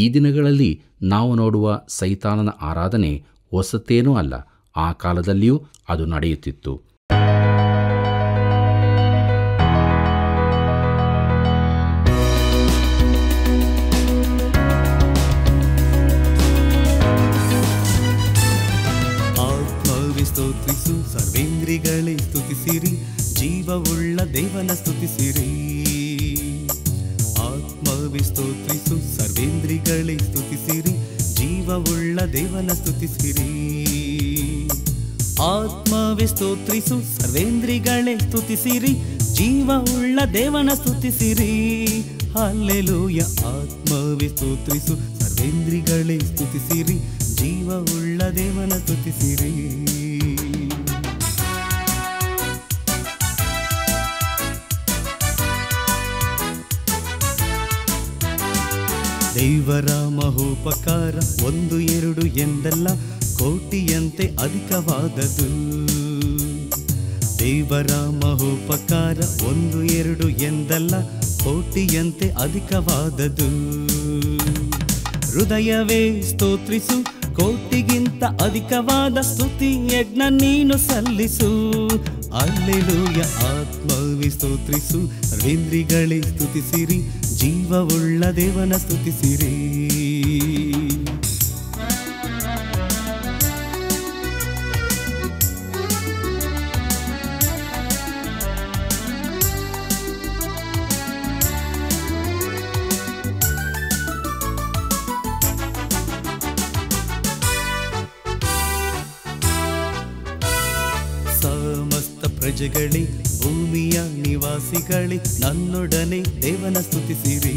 ಈ ದಿನಗಳಲ್ಲಿ ನಾವು ನೋಡುವ ಸೈತಾನನ ಆರಾಧನೆ ಹೊಸತೇನೂ ಅಲ್ಲ ಆ ಕಾಲದಲ್ಲಿಯೂ ಅದು ನಡೆಯುತ್ತಿತ್ತು ಸ್ತೋತ್ರಿಸು ಸರ್ವೇಂದ್ರಿಗಳೇ ಸ್ತುತಿಸಿರಿ ಜೀವವುಳ್ಳ ದೇವನ ಸ್ತುತಿಸಿರಿ ಸ್ತೋತ್ರಿಸು ಸರ್ವೇಂದ್ರಿಗಳೇ ಸ್ತುತಿಸಿರಿ ಜೀವವುಳ್ಳ ದೇವನ ಸ್ತುತಿಸಿರಿ ಆತ್ಮವೇ ಸ್ತೋತ್ರಿಸು ಸರ್ವೇಂದ್ರಿಗಳೇ ಸ್ತುತಿಸಿರಿ ಜೀವವುಳ್ಳ ದೇವನ ಸ್ತುತಿಸಿರಿ ಅಲ್ಲೆಲೂಯ ಆತ್ಮವೇ ಸ್ತೋತ್ರಿಸು ಸರ್ವೇಂದ್ರಿಗಳೇ ಸ್ತುತಿಸಿರಿ ಜೀವವುಳ್ಳ ದೇವನ ಸ್ತುತಿಸಿರಿ ದೇವರ ಮಹೋಪಕಾರ ಒಂದು ಎರಡು ಎಂದಲ್ಲ ಕೋಟಿಯಂತೆ ಅಧಿಕವಾದದು ದೇವರ ಮಹೋಪಕಾರ ಒಂದು ಎರಡು ಎಂದಲ್ಲ ಕೋಟಿಯಂತೆ ಅಧಿಕವಾದದು ಹೃದಯವೇ ಸ್ತೋತ್ರಿಸು ಕೋಟಿಗಿಂತ ಅಧಿಕವಾದ ಸ್ತುತಿ ಯಜ್ಞ ನೀನು ಸಲ್ಲಿಸು ಅಲ್ಲೆಲೂಯ ಆತ್ಮವಿ ಸ್ತೋತ್ರಿಸು ಸ್ತುತಿಸಿರಿ ಜೀವವುಳ್ಳ ದೇವನ ಸ್ತುತಿಸಿರಿ ಪ್ರಜೆಗಳೇ ಭೂಮಿಯ ನಿವಾಸಿಗಳೇ ನನ್ನೊಡನೆ ದೇವನ ಸ್ತುತಿಸಿರಿ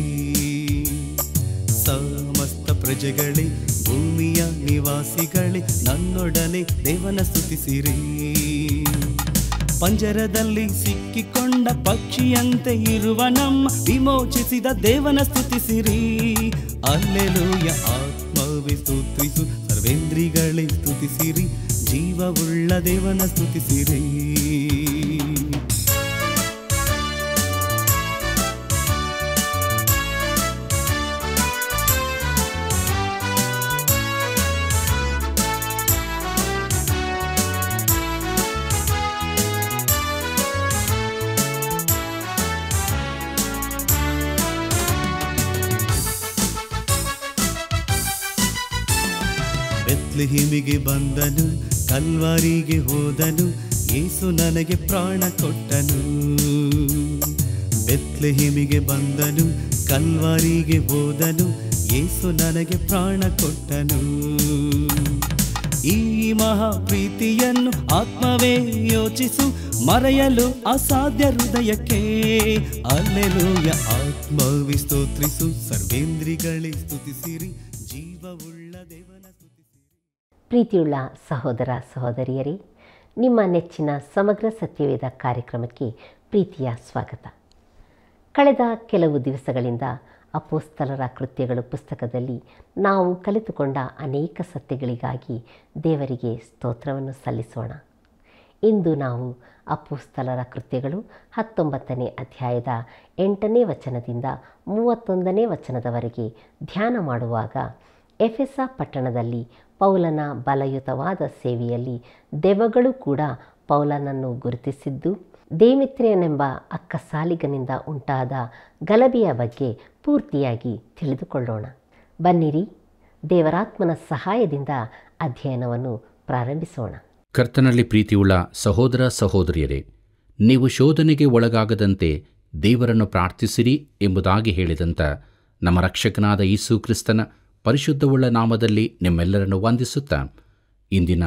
ಸಮಸ್ತ ಪ್ರಜೆಗಳೇ ಭೂಮಿಯ ನಿವಾಸಿಗಳೇ ನನ್ನೊಡನೆ ದೇವನ ಸ್ತುತಿಸಿರಿ ಪಂಜರದಲ್ಲಿ ಸಿಕ್ಕಿಕೊಂಡ ಪಕ್ಷಿಯಂತೆ ಇರುವ ನಮ್ಮ ವಿಮೋಚಿಸಿದ ದೇವನ ಸ್ತುತಿಸಿರಿ ಅಲ್ಲೆಲೂಯ ಆತ್ಮವೇ ಸ್ತುತಿಸು ಸರ್ವೇಂದ್ರಿಗಳೇ ಸ್ತುತಿಸಿರಿ ಜೀವವುಳ್ಳ ದೇವನ ಸ್ತುತಿಸಿರಿ ಬೆತ್ಲೆಹಿಮಿಗೆ ಬಂದನು ಕಲ್ವಾರಿಗೆ ಹೋದನು ಏಸು ನನಗೆ ಪ್ರಾಣ ಕೊಟ್ಟನು ಬೆತ್ಲೆಹಿಮಿಗೆ ಬಂದನು ಕಲ್ವಾರಿಗೆ ಹೋದನು ಏಸು ನನಗೆ ಪ್ರಾಣ ಕೊಟ್ಟನು ಈ ಮಹಾ ಪ್ರೀತಿಯನ್ನು ಆತ್ಮವೇ ಯೋಚಿಸು ಮರೆಯಲು ಅಸಾಧ್ಯ ಹೃದಯಕ್ಕೆ ಅಲ್ಲೆಲೂಯ ಆತ್ಮವಿ ಸ್ತೋತ್ರಿಸು ಸರ್ವೇಂದ್ರಿಗಳೇ ಸ್ತುತಿಸಿರಿ ಜೀವವುಳ್ಳ ಪ್ರೀತಿಯುಳ್ಳ ಸಹೋದರ ಸಹೋದರಿಯರೇ ನಿಮ್ಮ ನೆಚ್ಚಿನ ಸಮಗ್ರ ಸತ್ಯವೇದ ಕಾರ್ಯಕ್ರಮಕ್ಕೆ ಪ್ರೀತಿಯ ಸ್ವಾಗತ ಕಳೆದ ಕೆಲವು ದಿವಸಗಳಿಂದ ಅಪೋಸ್ತಲರ ಕೃತ್ಯಗಳು ಪುಸ್ತಕದಲ್ಲಿ ನಾವು ಕಲಿತುಕೊಂಡ ಅನೇಕ ಸತ್ಯಗಳಿಗಾಗಿ ದೇವರಿಗೆ ಸ್ತೋತ್ರವನ್ನು ಸಲ್ಲಿಸೋಣ ಇಂದು ನಾವು ಅಪೋಸ್ತಲರ ಕೃತ್ಯಗಳು ಹತ್ತೊಂಬತ್ತನೇ ಅಧ್ಯಾಯದ ಎಂಟನೇ ವಚನದಿಂದ ಮೂವತ್ತೊಂದನೇ ವಚನದವರೆಗೆ ಧ್ಯಾನ ಮಾಡುವಾಗ ಎಫೆಸ ಪಟ್ಟಣದಲ್ಲಿ ಪೌಲನ ಬಲಯುತವಾದ ಸೇವೆಯಲ್ಲಿ ದೆವ್ವಗಳು ಕೂಡ ಪೌಲನನ್ನು ಗುರುತಿಸಿದ್ದು ದೇಮಿತ್ರಿಯನೆಂಬ ಅಕ್ಕಸಾಲಿಗನಿಂದ ಉಂಟಾದ ಗಲಭೆಯ ಬಗ್ಗೆ ಪೂರ್ತಿಯಾಗಿ ತಿಳಿದುಕೊಳ್ಳೋಣ ಬನ್ನಿರಿ ದೇವರಾತ್ಮನ ಸಹಾಯದಿಂದ ಅಧ್ಯಯನವನ್ನು ಪ್ರಾರಂಭಿಸೋಣ ಕರ್ತನಲ್ಲಿ ಪ್ರೀತಿಯುಳ್ಳ ಸಹೋದರ ಸಹೋದರಿಯರೇ ನೀವು ಶೋಧನೆಗೆ ಒಳಗಾಗದಂತೆ ದೇವರನ್ನು ಪ್ರಾರ್ಥಿಸಿರಿ ಎಂಬುದಾಗಿ ಹೇಳಿದಂಥ ನಮ್ಮ ರಕ್ಷಕನಾದ ಯೇಸು ಕ್ರಿಸ್ತನ ಪರಿಶುದ್ಧವುಳ್ಳ ನಾಮದಲ್ಲಿ ನಿಮ್ಮೆಲ್ಲರನ್ನು ವಂದಿಸುತ್ತ ಇಂದಿನ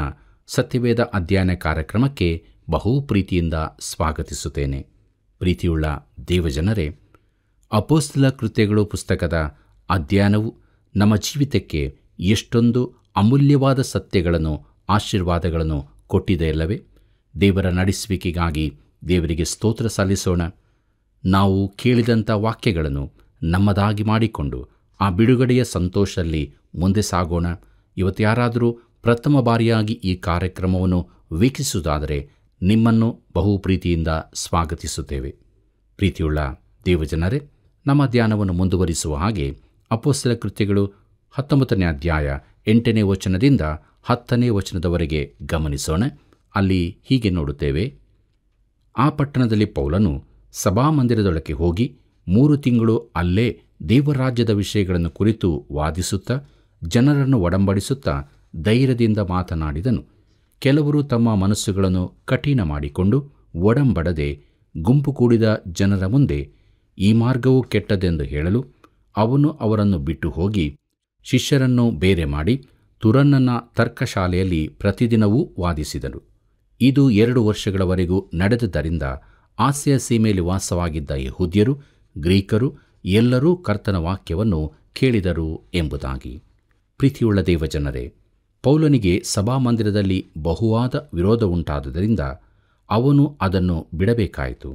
ಸತ್ಯವೇದ ಅಧ್ಯಯನ ಕಾರ್ಯಕ್ರಮಕ್ಕೆ ಬಹು ಪ್ರೀತಿಯಿಂದ ಸ್ವಾಗತಿಸುತ್ತೇನೆ ಪ್ರೀತಿಯುಳ್ಳ ದೇವಜನರೇ ಅಪೋಸ್ತಲ ಕೃತ್ಯಗಳು ಪುಸ್ತಕದ ಅಧ್ಯಯನವು ನಮ್ಮ ಜೀವಿತಕ್ಕೆ ಎಷ್ಟೊಂದು ಅಮೂಲ್ಯವಾದ ಸತ್ಯಗಳನ್ನು ಆಶೀರ್ವಾದಗಳನ್ನು ಕೊಟ್ಟಿದೆಯಲ್ಲವೇ ದೇವರ ನಡೆಸುವಿಕೆಗಾಗಿ ದೇವರಿಗೆ ಸ್ತೋತ್ರ ಸಲ್ಲಿಸೋಣ ನಾವು ಕೇಳಿದಂಥ ವಾಕ್ಯಗಳನ್ನು ನಮ್ಮದಾಗಿ ಮಾಡಿಕೊಂಡು ಆ ಬಿಡುಗಡೆಯ ಸಂತೋಷದಲ್ಲಿ ಮುಂದೆ ಸಾಗೋಣ ಇವತ್ತು ಯಾರಾದರೂ ಪ್ರಥಮ ಬಾರಿಯಾಗಿ ಈ ಕಾರ್ಯಕ್ರಮವನ್ನು ವೀಕ್ಷಿಸುವುದಾದರೆ ನಿಮ್ಮನ್ನು ಬಹು ಪ್ರೀತಿಯಿಂದ ಸ್ವಾಗತಿಸುತ್ತೇವೆ ಪ್ರೀತಿಯುಳ್ಳ ದೇವಜನರೇ ನಮ್ಮ ಧ್ಯಾನವನ್ನು ಮುಂದುವರಿಸುವ ಹಾಗೆ ಅಪೋಸ್ತಲ ಕೃತ್ಯಗಳು ಹತ್ತೊಂಬತ್ತನೇ ಅಧ್ಯಾಯ ಎಂಟನೇ ವಚನದಿಂದ ಹತ್ತನೇ ವಚನದವರೆಗೆ ಗಮನಿಸೋಣ ಅಲ್ಲಿ ಹೀಗೆ ನೋಡುತ್ತೇವೆ ಆ ಪಟ್ಟಣದಲ್ಲಿ ಪೌಲನು ಸಭಾಮಂದಿರದೊಳಕ್ಕೆ ಹೋಗಿ ಮೂರು ತಿಂಗಳು ಅಲ್ಲೇ ದೇವರಾಜ್ಯದ ವಿಷಯಗಳನ್ನು ಕುರಿತು ವಾದಿಸುತ್ತ ಜನರನ್ನು ಒಡಂಬಡಿಸುತ್ತಾ ಧೈರ್ಯದಿಂದ ಮಾತನಾಡಿದನು ಕೆಲವರು ತಮ್ಮ ಮನಸ್ಸುಗಳನ್ನು ಕಠಿಣ ಮಾಡಿಕೊಂಡು ಒಡಂಬಡದೆ ಗುಂಪು ಕೂಡಿದ ಜನರ ಮುಂದೆ ಈ ಮಾರ್ಗವು ಕೆಟ್ಟದೆಂದು ಹೇಳಲು ಅವನು ಅವರನ್ನು ಬಿಟ್ಟು ಹೋಗಿ ಶಿಷ್ಯರನ್ನು ಬೇರೆ ಮಾಡಿ ತುರನ್ನನ ತರ್ಕಶಾಲೆಯಲ್ಲಿ ಪ್ರತಿದಿನವೂ ವಾದಿಸಿದನು ಇದು ಎರಡು ವರ್ಷಗಳವರೆಗೂ ನಡೆದುದರಿಂದ ಆಸ್ಯ ಸೀಮೆಯಲ್ಲಿ ವಾಸವಾಗಿದ್ದ ಯಹೂದ್ಯರು ಗ್ರೀಕರು ಎಲ್ಲರೂ ಕರ್ತನ ವಾಕ್ಯವನ್ನು ಕೇಳಿದರು ಎಂಬುದಾಗಿ ಪ್ರೀತಿಯುಳ್ಳ ದೇವಜನರೇ ಪೌಲನಿಗೆ ಸಭಾಮಂದಿರದಲ್ಲಿ ಬಹುವಾದ ವಿರೋಧ ಉಂಟಾದುದರಿಂದ ಅವನು ಅದನ್ನು ಬಿಡಬೇಕಾಯಿತು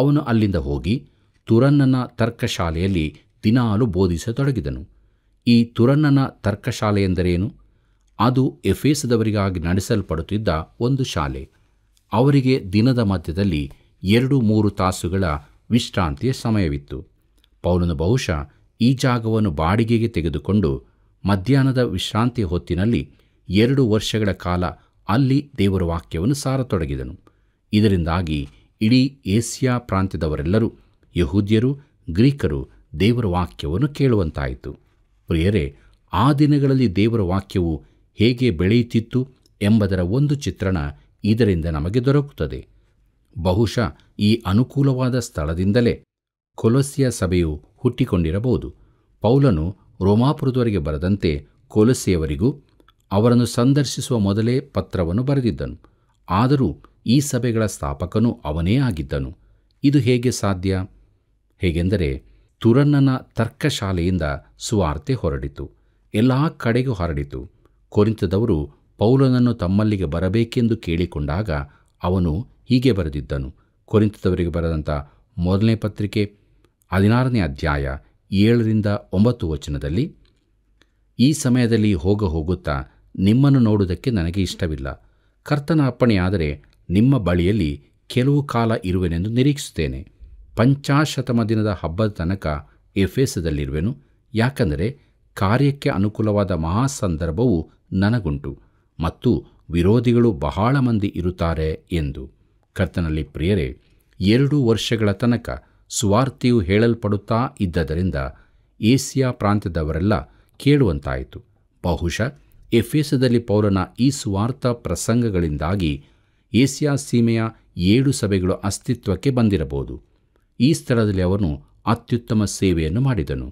ಅವನು ಅಲ್ಲಿಂದ ಹೋಗಿ ತುರನ್ನನ ತರ್ಕಶಾಲೆಯಲ್ಲಿ ದಿನಾಲು ಬೋಧಿಸತೊಡಗಿದನು ಈ ತುರನ್ನನ ತರ್ಕಶಾಲೆಯೆಂದರೇನು ಅದು ಎಫೇಸದವರಿಗಾಗಿ ನಡೆಸಲ್ಪಡುತ್ತಿದ್ದ ಒಂದು ಶಾಲೆ ಅವರಿಗೆ ದಿನದ ಮಧ್ಯದಲ್ಲಿ ಎರಡು ಮೂರು ತಾಸುಗಳ ವಿಶ್ರಾಂತಿಯ ಸಮಯವಿತ್ತು ಪೌಲನು ಬಹುಶಃ ಈ ಜಾಗವನ್ನು ಬಾಡಿಗೆಗೆ ತೆಗೆದುಕೊಂಡು ಮಧ್ಯಾಹ್ನದ ವಿಶ್ರಾಂತಿ ಹೊತ್ತಿನಲ್ಲಿ ಎರಡು ವರ್ಷಗಳ ಕಾಲ ಅಲ್ಲಿ ದೇವರ ವಾಕ್ಯವನ್ನು ಸಾರತೊಡಗಿದನು ಇದರಿಂದಾಗಿ ಇಡೀ ಏಷ್ಯಾ ಪ್ರಾಂತ್ಯದವರೆಲ್ಲರೂ ಯಹೂದ್ಯರು ಗ್ರೀಕರು ದೇವರ ವಾಕ್ಯವನ್ನು ಕೇಳುವಂತಾಯಿತು ಪ್ರಿಯರೇ ಆ ದಿನಗಳಲ್ಲಿ ದೇವರ ವಾಕ್ಯವು ಹೇಗೆ ಬೆಳೆಯುತ್ತಿತ್ತು ಎಂಬುದರ ಒಂದು ಚಿತ್ರಣ ಇದರಿಂದ ನಮಗೆ ದೊರಕುತ್ತದೆ ಬಹುಶಃ ಈ ಅನುಕೂಲವಾದ ಸ್ಥಳದಿಂದಲೇ ಕೊಲಸಿಯ ಸಭೆಯು ಹುಟ್ಟಿಕೊಂಡಿರಬಹುದು ಪೌಲನು ರೋಮಾಪುರದವರೆಗೆ ಬರದಂತೆ ಕೊಲಸಿಯವರಿಗೂ ಅವರನ್ನು ಸಂದರ್ಶಿಸುವ ಮೊದಲೇ ಪತ್ರವನ್ನು ಬರೆದಿದ್ದನು ಆದರೂ ಈ ಸಭೆಗಳ ಸ್ಥಾಪಕನು ಅವನೇ ಆಗಿದ್ದನು ಇದು ಹೇಗೆ ಸಾಧ್ಯ ಹೇಗೆಂದರೆ ತುರನ್ನನ ತರ್ಕಶಾಲೆಯಿಂದ ಸುವಾರ್ತೆ ಹೊರಡಿತು ಎಲ್ಲ ಕಡೆಗೂ ಹರಡಿತು ಕೊರಿಂತದವರು ಪೌಲನನ್ನು ತಮ್ಮಲ್ಲಿಗೆ ಬರಬೇಕೆಂದು ಕೇಳಿಕೊಂಡಾಗ ಅವನು ಹೀಗೆ ಬರೆದಿದ್ದನು ಕೊರಿಂತದವರಿಗೆ ಬರೆದಂಥ ಮೊದಲನೇ ಪತ್ರಿಕೆ ಹದಿನಾರನೇ ಅಧ್ಯಾಯ ಏಳರಿಂದ ಒಂಬತ್ತು ವಚನದಲ್ಲಿ ಈ ಸಮಯದಲ್ಲಿ ಹೋಗ ಹೋಗುತ್ತಾ ನಿಮ್ಮನ್ನು ನೋಡುವುದಕ್ಕೆ ನನಗೆ ಇಷ್ಟವಿಲ್ಲ ಕರ್ತನ ಅಪ್ಪಣೆಯಾದರೆ ನಿಮ್ಮ ಬಳಿಯಲ್ಲಿ ಕೆಲವು ಕಾಲ ಇರುವೆನೆಂದು ನಿರೀಕ್ಷಿಸುತ್ತೇನೆ ಪಂಚಾಶತಮ ದಿನದ ಹಬ್ಬದ ತನಕ ಎಫೇಸದಲ್ಲಿರುವೆನು ಯಾಕಂದರೆ ಕಾರ್ಯಕ್ಕೆ ಅನುಕೂಲವಾದ ಮಹಾ ಸಂದರ್ಭವು ನನಗುಂಟು ಮತ್ತು ವಿರೋಧಿಗಳು ಬಹಳ ಮಂದಿ ಇರುತ್ತಾರೆ ಎಂದು ಕರ್ತನಲ್ಲಿ ಪ್ರಿಯರೇ ಎರಡು ವರ್ಷಗಳ ತನಕ ಸುವಾರ್ತೆಯು ಹೇಳಲ್ಪಡುತ್ತಾ ಇದ್ದದರಿಂದ ಏಷ್ಯಾ ಪ್ರಾಂತ್ಯದವರೆಲ್ಲ ಕೇಳುವಂತಾಯಿತು ಬಹುಶಃ ಎಫೇಸದಲ್ಲಿ ಪೌಲನ ಈ ಸುವಾರ್ಥ ಪ್ರಸಂಗಗಳಿಂದಾಗಿ ಏಸಿಯಾ ಸೀಮೆಯ ಏಳು ಸಭೆಗಳು ಅಸ್ತಿತ್ವಕ್ಕೆ ಬಂದಿರಬಹುದು ಈ ಸ್ಥಳದಲ್ಲಿ ಅವನು ಅತ್ಯುತ್ತಮ ಸೇವೆಯನ್ನು ಮಾಡಿದನು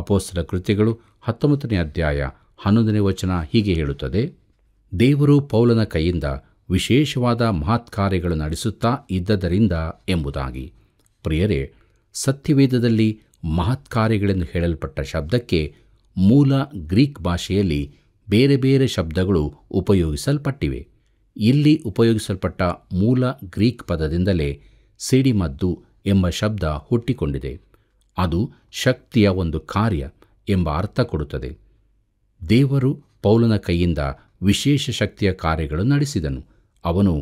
ಅಪೋಸ್ತರ ಕೃತ್ಯಗಳು ಹತ್ತೊಂಬತ್ತನೇ ಅಧ್ಯಾಯ ಹನ್ನೊಂದನೇ ವಚನ ಹೀಗೆ ಹೇಳುತ್ತದೆ ದೇವರು ಪೌಲನ ಕೈಯಿಂದ ವಿಶೇಷವಾದ ಮಹತ್ಕಾರ್ಯಗಳು ನಡೆಸುತ್ತಾ ಇದ್ದದರಿಂದ ಎಂಬುದಾಗಿ ಪ್ರಿಯರೇ ಸತ್ಯವೇದದಲ್ಲಿ ಮಹತ್ಕಾರ್ಯಗಳೆಂದು ಹೇಳಲ್ಪಟ್ಟ ಶಬ್ದಕ್ಕೆ ಮೂಲ ಗ್ರೀಕ್ ಭಾಷೆಯಲ್ಲಿ ಬೇರೆ ಬೇರೆ ಶಬ್ದಗಳು ಉಪಯೋಗಿಸಲ್ಪಟ್ಟಿವೆ ಇಲ್ಲಿ ಉಪಯೋಗಿಸಲ್ಪಟ್ಟ ಮೂಲ ಗ್ರೀಕ್ ಪದದಿಂದಲೇ ಸಿಡಿಮದ್ದು ಎಂಬ ಶಬ್ದ ಹುಟ್ಟಿಕೊಂಡಿದೆ ಅದು ಶಕ್ತಿಯ ಒಂದು ಕಾರ್ಯ ಎಂಬ ಅರ್ಥ ಕೊಡುತ್ತದೆ ದೇವರು ಪೌಲನ ಕೈಯಿಂದ ವಿಶೇಷ ಶಕ್ತಿಯ ಕಾರ್ಯಗಳು ನಡೆಸಿದನು ಅವನು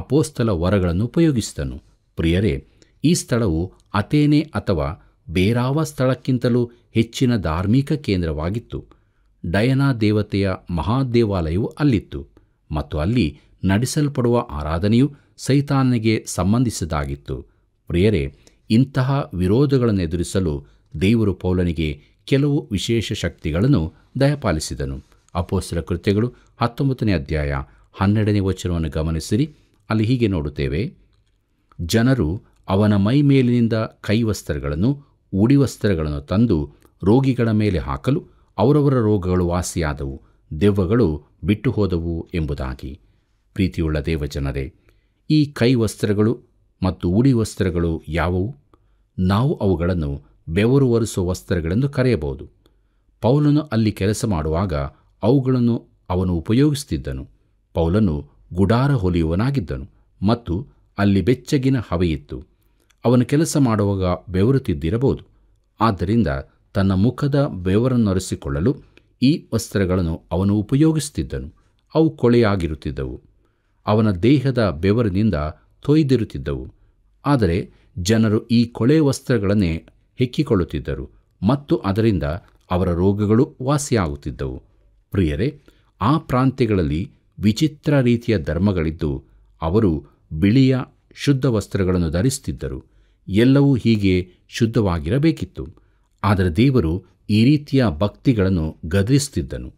ಅಪೋಸ್ತಲ ವರಗಳನ್ನು ಉಪಯೋಗಿಸಿದನು ಪ್ರಿಯರೇ ಈ ಸ್ಥಳವು ಅಥೇನೆ ಅಥವಾ ಬೇರಾವ ಸ್ಥಳಕ್ಕಿಂತಲೂ ಹೆಚ್ಚಿನ ಧಾರ್ಮಿಕ ಕೇಂದ್ರವಾಗಿತ್ತು ಡಯನಾ ದೇವತೆಯ ಮಹಾದೇವಾಲಯವು ಅಲ್ಲಿತ್ತು ಮತ್ತು ಅಲ್ಲಿ ನಡೆಸಲ್ಪಡುವ ಆರಾಧನೆಯು ಸೈತಾನನಿಗೆ ಸಂಬಂಧಿಸಿದಾಗಿತ್ತು ಪ್ರಿಯರೇ ಇಂತಹ ವಿರೋಧಗಳನ್ನು ಎದುರಿಸಲು ದೇವರು ಪೌಲನಿಗೆ ಕೆಲವು ವಿಶೇಷ ಶಕ್ತಿಗಳನ್ನು ದಯಪಾಲಿಸಿದನು ಅಪೋಸ್ತರ ಕೃತ್ಯಗಳು ಹತ್ತೊಂಬತ್ತನೇ ಅಧ್ಯಾಯ ಹನ್ನೆರಡನೇ ವಚನವನ್ನು ಗಮನಿಸಿರಿ ಅಲ್ಲಿ ಹೀಗೆ ನೋಡುತ್ತೇವೆ ಜನರು ಅವನ ಮೈ ಮೇಲಿನಿಂದ ಕೈವಸ್ತ್ರಗಳನ್ನು ಉಡಿವಸ್ತ್ರಗಳನ್ನು ತಂದು ರೋಗಿಗಳ ಮೇಲೆ ಹಾಕಲು ಅವರವರ ರೋಗಗಳು ವಾಸಿಯಾದವು ದೆವ್ವಗಳು ಬಿಟ್ಟು ಹೋದವು ಎಂಬುದಾಗಿ ಪ್ರೀತಿಯುಳ್ಳ ದೇವಜನರೇ ಈ ಕೈವಸ್ತ್ರಗಳು ಮತ್ತು ಉಡಿವಸ್ತ್ರಗಳು ಯಾವುವು ನಾವು ಅವುಗಳನ್ನು ಬೆವರು ಒರೆಸುವ ವಸ್ತ್ರಗಳೆಂದು ಕರೆಯಬಹುದು ಪೌಲನು ಅಲ್ಲಿ ಕೆಲಸ ಮಾಡುವಾಗ ಅವುಗಳನ್ನು ಅವನು ಉಪಯೋಗಿಸುತ್ತಿದ್ದನು ಪೌಲನು ಗುಡಾರ ಹೊಲಿಯುವನಾಗಿದ್ದನು ಮತ್ತು ಅಲ್ಲಿ ಬೆಚ್ಚಗಿನ ಹವೆಯಿತ್ತು ಅವನು ಕೆಲಸ ಮಾಡುವಾಗ ಬೆವರುತ್ತಿದ್ದಿರಬಹುದು ಆದ್ದರಿಂದ ತನ್ನ ಮುಖದ ಬೆವರನ್ನೊರೆಸಿಕೊಳ್ಳಲು ಈ ವಸ್ತ್ರಗಳನ್ನು ಅವನು ಉಪಯೋಗಿಸುತ್ತಿದ್ದನು ಅವು ಕೊಳೆಯಾಗಿರುತ್ತಿದ್ದವು ಅವನ ದೇಹದ ಬೆವರಿನಿಂದ ತೊಯ್ದಿರುತ್ತಿದ್ದವು ಆದರೆ ಜನರು ಈ ಕೊಳೆ ವಸ್ತ್ರಗಳನ್ನೇ ಹೆಕ್ಕಿಕೊಳ್ಳುತ್ತಿದ್ದರು ಮತ್ತು ಅದರಿಂದ ಅವರ ರೋಗಗಳು ವಾಸಿಯಾಗುತ್ತಿದ್ದವು ಪ್ರಿಯರೇ ಆ ಪ್ರಾಂತ್ಯಗಳಲ್ಲಿ ವಿಚಿತ್ರ ರೀತಿಯ ಧರ್ಮಗಳಿದ್ದು ಅವರು ಬಿಳಿಯ ಶುದ್ಧ ವಸ್ತ್ರಗಳನ್ನು ಧರಿಸುತ್ತಿದ್ದರು ಎಲ್ಲವೂ ಹೀಗೆ ಶುದ್ಧವಾಗಿರಬೇಕಿತ್ತು ಆದರೆ ದೇವರು ಈ ರೀತಿಯ ಭಕ್ತಿಗಳನ್ನು ಗದರಿಸುತ್ತಿದ್ದನು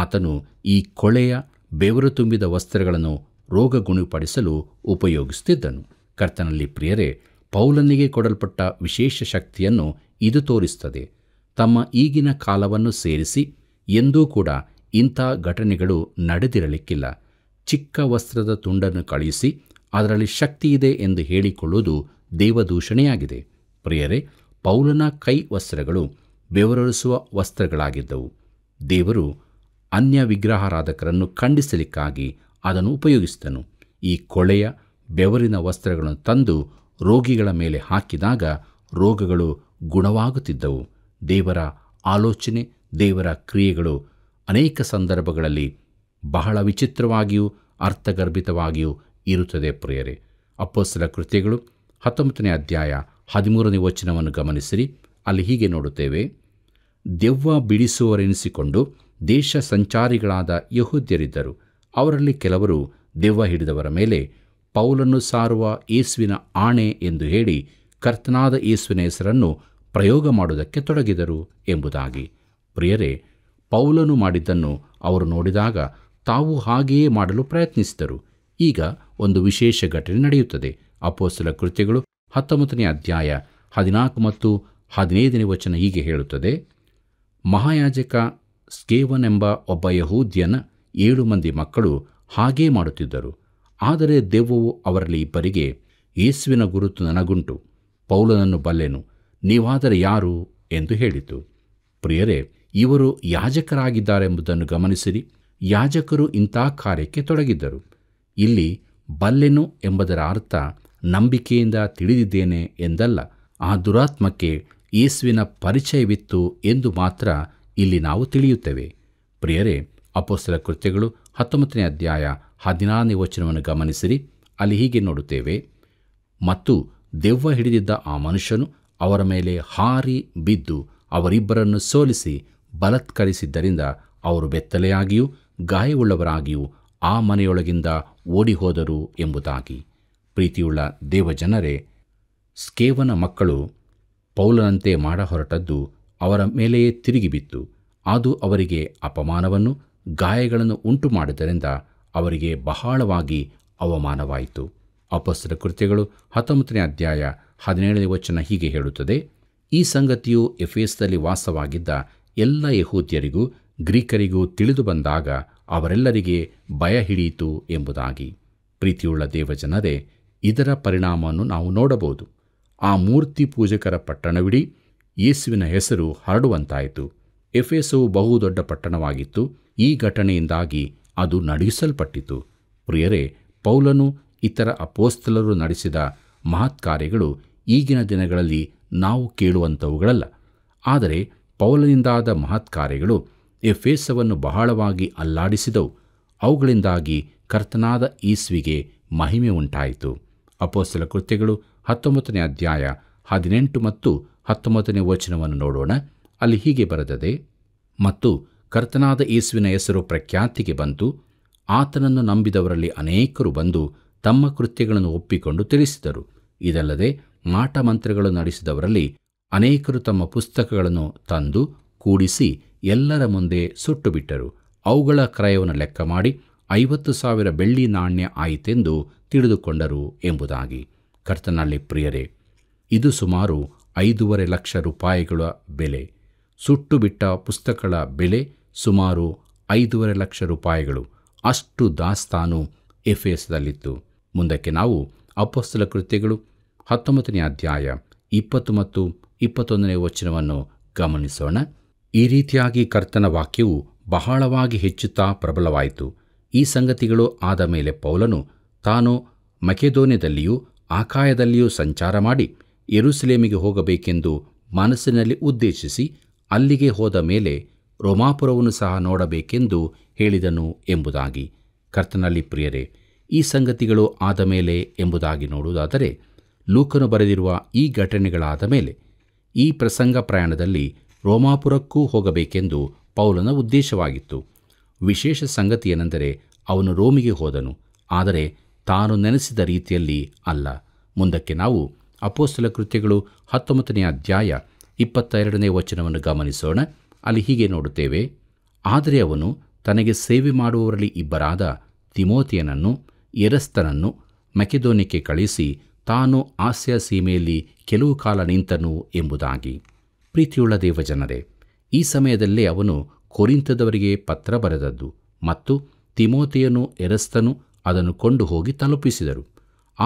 ಆತನು ಈ ಕೊಳೆಯ ಬೆವರು ತುಂಬಿದ ವಸ್ತ್ರಗಳನ್ನು ರೋಗ ಗುಣಪಡಿಸಲು ಉಪಯೋಗಿಸುತ್ತಿದ್ದನು ಕರ್ತನಲ್ಲಿ ಪ್ರಿಯರೇ ಪೌಲನಿಗೆ ಕೊಡಲ್ಪಟ್ಟ ವಿಶೇಷ ಶಕ್ತಿಯನ್ನು ಇದು ತೋರಿಸುತ್ತದೆ ತಮ್ಮ ಈಗಿನ ಕಾಲವನ್ನು ಸೇರಿಸಿ ಎಂದೂ ಕೂಡ ಇಂಥ ಘಟನೆಗಳು ನಡೆದಿರಲಿಕ್ಕಿಲ್ಲ ಚಿಕ್ಕ ವಸ್ತ್ರದ ತುಂಡನ್ನು ಕಳುಹಿಸಿ ಅದರಲ್ಲಿ ಶಕ್ತಿಯಿದೆ ಎಂದು ಹೇಳಿಕೊಳ್ಳುವುದು ದೇವದೂಷಣೆಯಾಗಿದೆ ಪ್ರಿಯರೇ ಪೌಲನ ಕೈ ವಸ್ತ್ರಗಳು ಬೆವರಿಸುವ ವಸ್ತ್ರಗಳಾಗಿದ್ದವು ದೇವರು ಅನ್ಯ ವಿಗ್ರಹಾರಾಧಕರನ್ನು ಖಂಡಿಸಲಿಕ್ಕಾಗಿ ಅದನ್ನು ಉಪಯೋಗಿಸಿದನು ಈ ಕೊಳೆಯ ಬೆವರಿನ ವಸ್ತ್ರಗಳನ್ನು ತಂದು ರೋಗಿಗಳ ಮೇಲೆ ಹಾಕಿದಾಗ ರೋಗಗಳು ಗುಣವಾಗುತ್ತಿದ್ದವು ದೇವರ ಆಲೋಚನೆ ದೇವರ ಕ್ರಿಯೆಗಳು ಅನೇಕ ಸಂದರ್ಭಗಳಲ್ಲಿ ಬಹಳ ವಿಚಿತ್ರವಾಗಿಯೂ ಅರ್ಥಗರ್ಭಿತವಾಗಿಯೂ ಇರುತ್ತದೆ ಪ್ರಿಯರೇ ಅಪ್ಪೋಸಲ ಕೃತ್ಯಗಳು ಹತ್ತೊಂಬತ್ತನೇ ಅಧ್ಯಾಯ ಹದಿಮೂರನೇ ವಚನವನ್ನು ಗಮನಿಸಿರಿ ಅಲ್ಲಿ ಹೀಗೆ ನೋಡುತ್ತೇವೆ ದೆವ್ವ ಬಿಡಿಸುವರೆನಿಸಿಕೊಂಡು ದೇಶ ಸಂಚಾರಿಗಳಾದ ಯಹೂದ್ಯರಿದ್ದರು ಅವರಲ್ಲಿ ಕೆಲವರು ದೆವ್ವ ಹಿಡಿದವರ ಮೇಲೆ ಪೌಲನ್ನು ಸಾರುವ ಏಸುವಿನ ಆಣೆ ಎಂದು ಹೇಳಿ ಕರ್ತನಾದ ಏಸುವಿನ ಹೆಸರನ್ನು ಪ್ರಯೋಗ ಮಾಡುವುದಕ್ಕೆ ತೊಡಗಿದರು ಎಂಬುದಾಗಿ ಪ್ರಿಯರೇ ಪೌಲನು ಮಾಡಿದ್ದನ್ನು ಅವರು ನೋಡಿದಾಗ ತಾವು ಹಾಗೆಯೇ ಮಾಡಲು ಪ್ರಯತ್ನಿಸಿದರು ಈಗ ಒಂದು ವಿಶೇಷ ಘಟನೆ ನಡೆಯುತ್ತದೆ ಅಪೋಸ್ತಲ ಕೃತ್ಯಗಳು ಹತ್ತೊಂಬತ್ತನೇ ಅಧ್ಯಾಯ ಹದಿನಾಲ್ಕು ಮತ್ತು ಹದಿನೈದನೇ ವಚನ ಹೀಗೆ ಹೇಳುತ್ತದೆ ಮಹಾಯಾಜಕ ಸ್ಕೇವನ್ ಎಂಬ ಒಬ್ಬ ಯಹೂದ್ಯನ ಏಳು ಮಂದಿ ಮಕ್ಕಳು ಹಾಗೇ ಮಾಡುತ್ತಿದ್ದರು ಆದರೆ ದೆವ್ವವು ಅವರಲ್ಲಿ ಇಬ್ಬರಿಗೆ ಯೇಸುವಿನ ಗುರುತು ನನಗುಂಟು ಪೌಲನನ್ನು ಬಲ್ಲೆನು ನೀವಾದರೆ ಯಾರು ಎಂದು ಹೇಳಿತು ಪ್ರಿಯರೇ ಇವರು ಯಾಜಕರಾಗಿದ್ದಾರೆಂಬುದನ್ನು ಗಮನಿಸಿರಿ ಯಾಜಕರು ಇಂಥ ಕಾರ್ಯಕ್ಕೆ ತೊಡಗಿದ್ದರು ಇಲ್ಲಿ ಬಲ್ಲೆನು ಎಂಬುದರ ಅರ್ಥ ನಂಬಿಕೆಯಿಂದ ತಿಳಿದಿದ್ದೇನೆ ಎಂದಲ್ಲ ಆ ದುರಾತ್ಮಕ್ಕೆ ಯೇಸುವಿನ ಪರಿಚಯವಿತ್ತು ಎಂದು ಮಾತ್ರ ಇಲ್ಲಿ ನಾವು ತಿಳಿಯುತ್ತೇವೆ ಪ್ರಿಯರೇ ಅಪೋಸ್ತರ ಕೃತ್ಯಗಳು ಹತ್ತೊಂಬತ್ತನೇ ಅಧ್ಯಾಯ ಹದಿನಾರನೇ ವಚನವನ್ನು ಗಮನಿಸಿರಿ ಅಲ್ಲಿ ಹೀಗೆ ನೋಡುತ್ತೇವೆ ಮತ್ತು ದೆವ್ವ ಹಿಡಿದಿದ್ದ ಆ ಮನುಷ್ಯನು ಅವರ ಮೇಲೆ ಹಾರಿ ಬಿದ್ದು ಅವರಿಬ್ಬರನ್ನು ಸೋಲಿಸಿ ಬಲತ್ಕರಿಸಿದ್ದರಿಂದ ಅವರು ಬೆತ್ತಲೆಯಾಗಿಯೂ ಗಾಯವುಳ್ಳವರಾಗಿಯೂ ಆ ಮನೆಯೊಳಗಿಂದ ಓಡಿಹೋದರು ಎಂಬುದಾಗಿ ಪ್ರೀತಿಯುಳ್ಳ ದೇವಜನರೇ ಸ್ಕೇವನ ಮಕ್ಕಳು ಪೌಲನಂತೆ ಮಾಡ ಹೊರಟದ್ದು ಅವರ ಮೇಲೆಯೇ ತಿರುಗಿಬಿತ್ತು ಅದು ಅವರಿಗೆ ಅಪಮಾನವನ್ನು ಗಾಯಗಳನ್ನು ಉಂಟು ಮಾಡಿದ್ದರಿಂದ ಅವರಿಗೆ ಬಹಳವಾಗಿ ಅವಮಾನವಾಯಿತು ಅಪಸ್ತ್ರ ಕೃತ್ಯಗಳು ಹತ್ತೊಂಬತ್ತನೇ ಅಧ್ಯಾಯ ಹದಿನೇಳನೇ ವಚನ ಹೀಗೆ ಹೇಳುತ್ತದೆ ಈ ಸಂಗತಿಯು ಎಫೇಸ್ದಲ್ಲಿ ವಾಸವಾಗಿದ್ದ ಎಲ್ಲ ಯಹೂದಿಯರಿಗೂ ಗ್ರೀಕರಿಗೂ ತಿಳಿದು ಬಂದಾಗ ಅವರೆಲ್ಲರಿಗೆ ಭಯ ಹಿಡಿಯಿತು ಎಂಬುದಾಗಿ ಪ್ರೀತಿಯುಳ್ಳ ದೇವಜನರೇ ಇದರ ಪರಿಣಾಮವನ್ನು ನಾವು ನೋಡಬಹುದು ಆ ಮೂರ್ತಿ ಪೂಜಕರ ಪಟ್ಟಣವಿಡೀ ಯೇಸುವಿನ ಹೆಸರು ಹರಡುವಂತಾಯಿತು ಎಫೆಸವು ಬಹುದೊಡ್ಡ ಪಟ್ಟಣವಾಗಿತ್ತು ಈ ಘಟನೆಯಿಂದಾಗಿ ಅದು ನಡೆಸಲ್ಪಟ್ಟಿತು ಪ್ರಿಯರೇ ಪೌಲನು ಇತರ ಅಪೋಸ್ತಲರು ನಡೆಸಿದ ಮಹತ್ ಕಾರ್ಯಗಳು ಈಗಿನ ದಿನಗಳಲ್ಲಿ ನಾವು ಕೇಳುವಂಥವುಗಳಲ್ಲ ಆದರೆ ಪೌಲನಿಂದಾದ ಮಹತ್ ಕಾರ್ಯಗಳು ಎಫೇಸವನ್ನು ಬಹಳವಾಗಿ ಅಲ್ಲಾಡಿಸಿದವು ಅವುಗಳಿಂದಾಗಿ ಕರ್ತನಾದ ಈಸ್ವಿಗೆ ಮಹಿಮೆ ಉಂಟಾಯಿತು ಅಪೋಸ್ತಲ ಕೃತ್ಯಗಳು ಹತ್ತೊಂಬತ್ತನೇ ಅಧ್ಯಾಯ ಹದಿನೆಂಟು ಮತ್ತು ಹತ್ತೊಂಬತ್ತನೇ ವಚನವನ್ನು ನೋಡೋಣ ಅಲ್ಲಿ ಹೀಗೆ ಬರೆದದೆ ಮತ್ತು ಕರ್ತನಾದ ಈಸುವಿನ ಹೆಸರು ಪ್ರಖ್ಯಾತಿಗೆ ಬಂತು ಆತನನ್ನು ನಂಬಿದವರಲ್ಲಿ ಅನೇಕರು ಬಂದು ತಮ್ಮ ಕೃತ್ಯಗಳನ್ನು ಒಪ್ಪಿಕೊಂಡು ತಿಳಿಸಿದರು ಇದಲ್ಲದೆ ಮಾಟಮಂತ್ರಗಳು ನಡೆಸಿದವರಲ್ಲಿ ಅನೇಕರು ತಮ್ಮ ಪುಸ್ತಕಗಳನ್ನು ತಂದು ಕೂಡಿಸಿ ಎಲ್ಲರ ಮುಂದೆ ಸುಟ್ಟು ಬಿಟ್ಟರು ಅವುಗಳ ಕ್ರಯವನ್ನು ಲೆಕ್ಕ ಮಾಡಿ ಐವತ್ತು ಸಾವಿರ ಬೆಳ್ಳಿ ನಾಣ್ಯ ಆಯಿತೆಂದು ತಿಳಿದುಕೊಂಡರು ಎಂಬುದಾಗಿ ಕರ್ತನಲ್ಲಿ ಪ್ರಿಯರೇ ಇದು ಸುಮಾರು ಐದೂವರೆ ಲಕ್ಷ ರೂಪಾಯಿಗಳ ಬೆಲೆ ಸುಟ್ಟು ಬಿಟ್ಟ ಪುಸ್ತಕಗಳ ಬೆಲೆ ಸುಮಾರು ಐದೂವರೆ ಲಕ್ಷ ರೂಪಾಯಿಗಳು ಅಷ್ಟು ದಾಸ್ತಾನು ಎಫ್ಎಸ್ದಲ್ಲಿತ್ತು ಮುಂದಕ್ಕೆ ನಾವು ಅಪಸ್ತಲ ಕೃತ್ಯಗಳು ಹತ್ತೊಂಬತ್ತನೇ ಅಧ್ಯಾಯ ಇಪ್ಪತ್ತು ಮತ್ತು ಇಪ್ಪತ್ತೊಂದನೇ ವಚನವನ್ನು ಗಮನಿಸೋಣ ಈ ರೀತಿಯಾಗಿ ಕರ್ತನ ವಾಕ್ಯವು ಬಹಳವಾಗಿ ಹೆಚ್ಚುತ್ತಾ ಪ್ರಬಲವಾಯಿತು ಈ ಸಂಗತಿಗಳು ಆದ ಮೇಲೆ ಪೌಲನು ತಾನು ಮಕೆದೋನ್ಯದಲ್ಲಿಯೂ ಆಕಾಯದಲ್ಲಿಯೂ ಸಂಚಾರ ಮಾಡಿ ಎರುಸಲೇಮಿಗೆ ಹೋಗಬೇಕೆಂದು ಮನಸ್ಸಿನಲ್ಲಿ ಉದ್ದೇಶಿಸಿ ಅಲ್ಲಿಗೆ ಹೋದ ಮೇಲೆ ರೋಮಾಪುರವನ್ನು ಸಹ ನೋಡಬೇಕೆಂದು ಹೇಳಿದನು ಎಂಬುದಾಗಿ ಕರ್ತನಲ್ಲಿ ಪ್ರಿಯರೇ ಈ ಸಂಗತಿಗಳು ಆದ ಮೇಲೆ ಎಂಬುದಾಗಿ ನೋಡುವುದಾದರೆ ಲೂಕನು ಬರೆದಿರುವ ಈ ಘಟನೆಗಳಾದ ಮೇಲೆ ಈ ಪ್ರಸಂಗ ಪ್ರಯಾಣದಲ್ಲಿ ರೋಮಾಪುರಕ್ಕೂ ಹೋಗಬೇಕೆಂದು ಪೌಲನ ಉದ್ದೇಶವಾಗಿತ್ತು ವಿಶೇಷ ಸಂಗತಿಯೆಂದರೆ ಅವನು ರೋಮಿಗೆ ಹೋದನು ಆದರೆ ತಾನು ನೆನೆಸಿದ ರೀತಿಯಲ್ಲಿ ಅಲ್ಲ ಮುಂದಕ್ಕೆ ನಾವು ಅಪೋಸ್ತಲ ಕೃತ್ಯಗಳು ಹತ್ತೊಂಬತ್ತನೇ ಅಧ್ಯಾಯ ಇಪ್ಪತ್ತೆರಡನೇ ವಚನವನ್ನು ಗಮನಿಸೋಣ ಅಲ್ಲಿ ಹೀಗೆ ನೋಡುತ್ತೇವೆ ಆದರೆ ಅವನು ತನಗೆ ಸೇವೆ ಮಾಡುವವರಲ್ಲಿ ಇಬ್ಬರಾದ ತಿಮೋತಿಯನನ್ನು ಎರಸ್ತನನ್ನು ಮೆಕೆದೋನಿಕೆ ಕಳಿಸಿ ತಾನು ಆಸ್ಯ ಸೀಮೆಯಲ್ಲಿ ಕೆಲವು ಕಾಲ ನಿಂತನು ಎಂಬುದಾಗಿ ಪ್ರೀತಿಯುಳ್ಳ ದೇವಜನರೇ ಈ ಸಮಯದಲ್ಲೇ ಅವನು ಕೊರಿಂತದವರಿಗೆ ಪತ್ರ ಬರೆದದ್ದು ಮತ್ತು ತಿಮೋತೆಯನ್ನು ಎರಸ್ತನು ಅದನ್ನು ಕೊಂಡು ಹೋಗಿ ತಲುಪಿಸಿದರು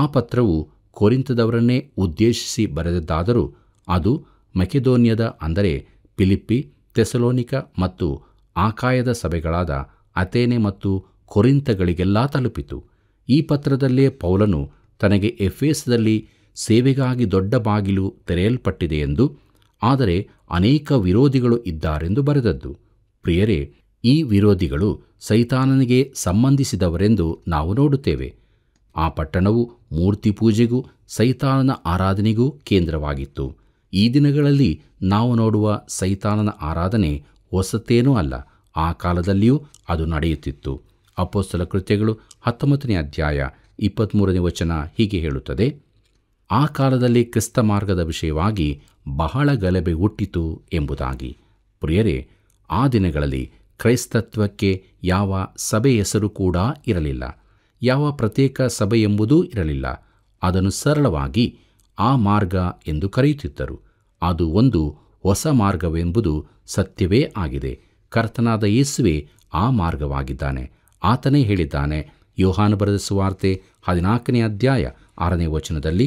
ಆ ಪತ್ರವು ಕೊರಿಂತದವರನ್ನೇ ಉದ್ದೇಶಿಸಿ ಬರೆದದ್ದಾದರೂ ಅದು ಮೆಕೆದೋನಿಯದ ಅಂದರೆ ಪಿಲಿಪ್ಪಿ ತೆಸಲೋನಿಕ ಮತ್ತು ಆಕಾಯದ ಸಭೆಗಳಾದ ಅಥೇನೆ ಮತ್ತು ಕೊರಿಂತಗಳಿಗೆಲ್ಲ ತಲುಪಿತು ಈ ಪತ್ರದಲ್ಲೇ ಪೌಲನು ತನಗೆ ಎಫ್ಎಸ್ದಲ್ಲಿ ಸೇವೆಗಾಗಿ ದೊಡ್ಡ ಬಾಗಿಲು ತೆರೆಯಲ್ಪಟ್ಟಿದೆ ಎಂದು ಆದರೆ ಅನೇಕ ವಿರೋಧಿಗಳು ಇದ್ದಾರೆಂದು ಬರೆದದ್ದು ಪ್ರಿಯರೇ ಈ ವಿರೋಧಿಗಳು ಸೈತಾನನಿಗೆ ಸಂಬಂಧಿಸಿದವರೆಂದು ನಾವು ನೋಡುತ್ತೇವೆ ಆ ಪಟ್ಟಣವು ಮೂರ್ತಿ ಪೂಜೆಗೂ ಸೈತಾನನ ಆರಾಧನೆಗೂ ಕೇಂದ್ರವಾಗಿತ್ತು ಈ ದಿನಗಳಲ್ಲಿ ನಾವು ನೋಡುವ ಸೈತಾನನ ಆರಾಧನೆ ಹೊಸತೇನೂ ಅಲ್ಲ ಆ ಕಾಲದಲ್ಲಿಯೂ ಅದು ನಡೆಯುತ್ತಿತ್ತು ಅಪೋಸ್ತಲ ಕೃತ್ಯಗಳು ಹತ್ತೊಂಬತ್ತನೇ ಅಧ್ಯಾಯ ಇಪ್ಪತ್ತ್ಮೂರನೇ ವಚನ ಹೀಗೆ ಹೇಳುತ್ತದೆ ಆ ಕಾಲದಲ್ಲಿ ಕ್ರಿಸ್ತ ಮಾರ್ಗದ ವಿಷಯವಾಗಿ ಬಹಳ ಗಲಭೆ ಹುಟ್ಟಿತು ಎಂಬುದಾಗಿ ಪ್ರಿಯರೇ ಆ ದಿನಗಳಲ್ಲಿ ಕ್ರೈಸ್ತತ್ವಕ್ಕೆ ಯಾವ ಸಭೆ ಹೆಸರು ಕೂಡ ಇರಲಿಲ್ಲ ಯಾವ ಪ್ರತ್ಯೇಕ ಸಭೆ ಎಂಬುದೂ ಇರಲಿಲ್ಲ ಅದನ್ನು ಸರಳವಾಗಿ ಆ ಮಾರ್ಗ ಎಂದು ಕರೆಯುತ್ತಿದ್ದರು ಅದು ಒಂದು ಹೊಸ ಮಾರ್ಗವೆಂಬುದು ಸತ್ಯವೇ ಆಗಿದೆ ಕರ್ತನಾದ ಯೇಸುವೆ ಆ ಮಾರ್ಗವಾಗಿದ್ದಾನೆ ಆತನೇ ಹೇಳಿದ್ದಾನೆ ಯೋಹಾನು ಬರೆದ ಸುವಾರ್ತೆ ಹದಿನಾಲ್ಕನೇ ಅಧ್ಯಾಯ ಆರನೇ ವಚನದಲ್ಲಿ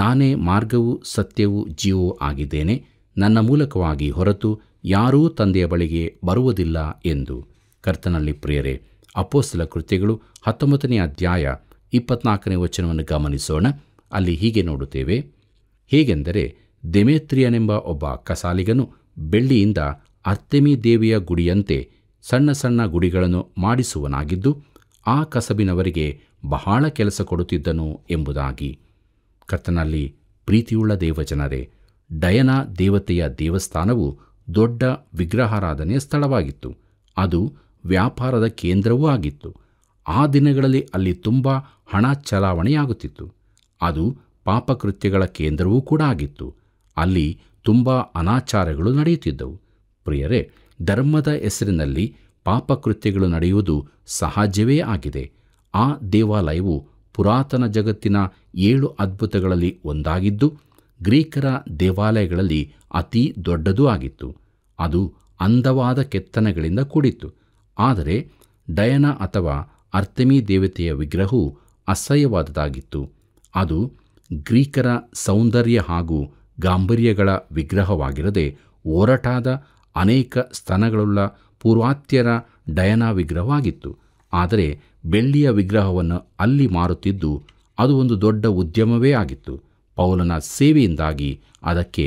ನಾನೇ ಮಾರ್ಗವೂ ಸತ್ಯವೂ ಜೀವವೂ ಆಗಿದ್ದೇನೆ ನನ್ನ ಮೂಲಕವಾಗಿ ಹೊರತು ಯಾರೂ ತಂದೆಯ ಬಳಿಗೆ ಬರುವುದಿಲ್ಲ ಎಂದು ಕರ್ತನಲ್ಲಿ ಪ್ರಿಯರೇ ಅಪ್ಪೋಸ್ತಲ ಕೃತ್ಯಗಳು ಹತ್ತೊಂಬತ್ತನೇ ಅಧ್ಯಾಯ ಇಪ್ಪತ್ನಾಲ್ಕನೇ ವಚನವನ್ನು ಗಮನಿಸೋಣ ಅಲ್ಲಿ ಹೀಗೆ ನೋಡುತ್ತೇವೆ ಹೇಗೆಂದರೆ ದೆಮೇತ್ರಿಯನೆಂಬ ಒಬ್ಬ ಕಸಾಲಿಗನು ಬೆಳ್ಳಿಯಿಂದ ಅರ್ತೆಮಿ ದೇವಿಯ ಗುಡಿಯಂತೆ ಸಣ್ಣ ಸಣ್ಣ ಗುಡಿಗಳನ್ನು ಮಾಡಿಸುವನಾಗಿದ್ದು ಆ ಕಸಬಿನವರಿಗೆ ಬಹಳ ಕೆಲಸ ಕೊಡುತ್ತಿದ್ದನು ಎಂಬುದಾಗಿ ಕರ್ತನಲ್ಲಿ ಪ್ರೀತಿಯುಳ್ಳ ದೇವಜನರೇ ಡಯನಾ ದೇವತೆಯ ದೇವಸ್ಥಾನವು ದೊಡ್ಡ ವಿಗ್ರಹಾರಾಧನೆಯ ಸ್ಥಳವಾಗಿತ್ತು ಅದು ವ್ಯಾಪಾರದ ಕೇಂದ್ರವೂ ಆಗಿತ್ತು ಆ ದಿನಗಳಲ್ಲಿ ಅಲ್ಲಿ ತುಂಬ ಹಣ ಚಲಾವಣೆಯಾಗುತ್ತಿತ್ತು ಅದು ಪಾಪಕೃತ್ಯಗಳ ಕೇಂದ್ರವೂ ಕೂಡ ಆಗಿತ್ತು ಅಲ್ಲಿ ತುಂಬ ಅನಾಚಾರಗಳು ನಡೆಯುತ್ತಿದ್ದವು ಪ್ರಿಯರೇ ಧರ್ಮದ ಹೆಸರಿನಲ್ಲಿ ಪಾಪಕೃತ್ಯಗಳು ನಡೆಯುವುದು ಸಹಜವೇ ಆಗಿದೆ ಆ ದೇವಾಲಯವು ಪುರಾತನ ಜಗತ್ತಿನ ಏಳು ಅದ್ಭುತಗಳಲ್ಲಿ ಒಂದಾಗಿದ್ದು ಗ್ರೀಕರ ದೇವಾಲಯಗಳಲ್ಲಿ ಅತೀ ದೊಡ್ಡದೂ ಆಗಿತ್ತು ಅದು ಅಂದವಾದ ಕೆತ್ತನೆಗಳಿಂದ ಕೂಡಿತ್ತು ಆದರೆ ಡಯನ ಅಥವಾ ಅರ್ತಮಿ ದೇವತೆಯ ವಿಗ್ರಹವು ಅಸಹ್ಯವಾದದಾಗಿತ್ತು ಅದು ಗ್ರೀಕರ ಸೌಂದರ್ಯ ಹಾಗೂ ಗಾಂಭೀರ್ಯಗಳ ವಿಗ್ರಹವಾಗಿರದೆ ಒರಟಾದ ಅನೇಕ ಸ್ತನಗಳುಳ್ಳ ಪೂರ್ವಾತ್ಯರ ಡಯನಾ ವಿಗ್ರಹವಾಗಿತ್ತು ಆದರೆ ಬೆಳ್ಳಿಯ ವಿಗ್ರಹವನ್ನು ಅಲ್ಲಿ ಮಾರುತ್ತಿದ್ದು ಅದು ಒಂದು ದೊಡ್ಡ ಉದ್ಯಮವೇ ಆಗಿತ್ತು ಪೌಲನ ಸೇವೆಯಿಂದಾಗಿ ಅದಕ್ಕೆ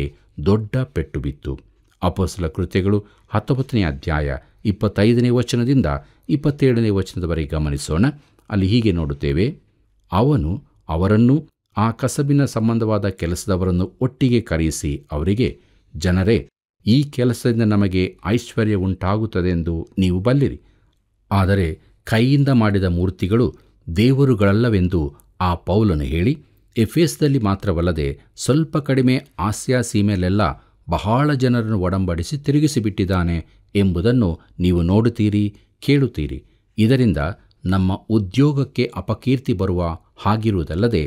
ದೊಡ್ಡ ಪೆಟ್ಟು ಬಿತ್ತು ಅಪಸಲ ಕೃತ್ಯಗಳು ಹತ್ತೊಂಬತ್ತನೇ ಅಧ್ಯಾಯ ಇಪ್ಪತ್ತೈದನೇ ವಚನದಿಂದ ಇಪ್ಪತ್ತೇಳನೇ ವಚನದವರೆಗೆ ಗಮನಿಸೋಣ ಅಲ್ಲಿ ಹೀಗೆ ನೋಡುತ್ತೇವೆ ಅವನು ಅವರನ್ನು ಆ ಕಸಬಿನ ಸಂಬಂಧವಾದ ಕೆಲಸದವರನ್ನು ಒಟ್ಟಿಗೆ ಕರೆಯಿಸಿ ಅವರಿಗೆ ಜನರೇ ಈ ಕೆಲಸದಿಂದ ನಮಗೆ ಐಶ್ವರ್ಯ ಉಂಟಾಗುತ್ತದೆ ಎಂದು ನೀವು ಬಲ್ಲಿರಿ ಆದರೆ ಕೈಯಿಂದ ಮಾಡಿದ ಮೂರ್ತಿಗಳು ದೇವರುಗಳಲ್ಲವೆಂದು ಆ ಪೌಲನು ಹೇಳಿ ಎಫೇಸ್ದಲ್ಲಿ ಮಾತ್ರವಲ್ಲದೆ ಸ್ವಲ್ಪ ಕಡಿಮೆ ಆಸ್ಯಾ ಸೀಮೆಲೆಲ್ಲ ಬಹಳ ಜನರನ್ನು ಒಡಂಬಡಿಸಿ ತಿರುಗಿಸಿಬಿಟ್ಟಿದ್ದಾನೆ ಎಂಬುದನ್ನು ನೀವು ನೋಡುತ್ತೀರಿ ಕೇಳುತ್ತೀರಿ ಇದರಿಂದ ನಮ್ಮ ಉದ್ಯೋಗಕ್ಕೆ ಅಪಕೀರ್ತಿ ಬರುವ ಹಾಗಿರುವುದಲ್ಲದೆ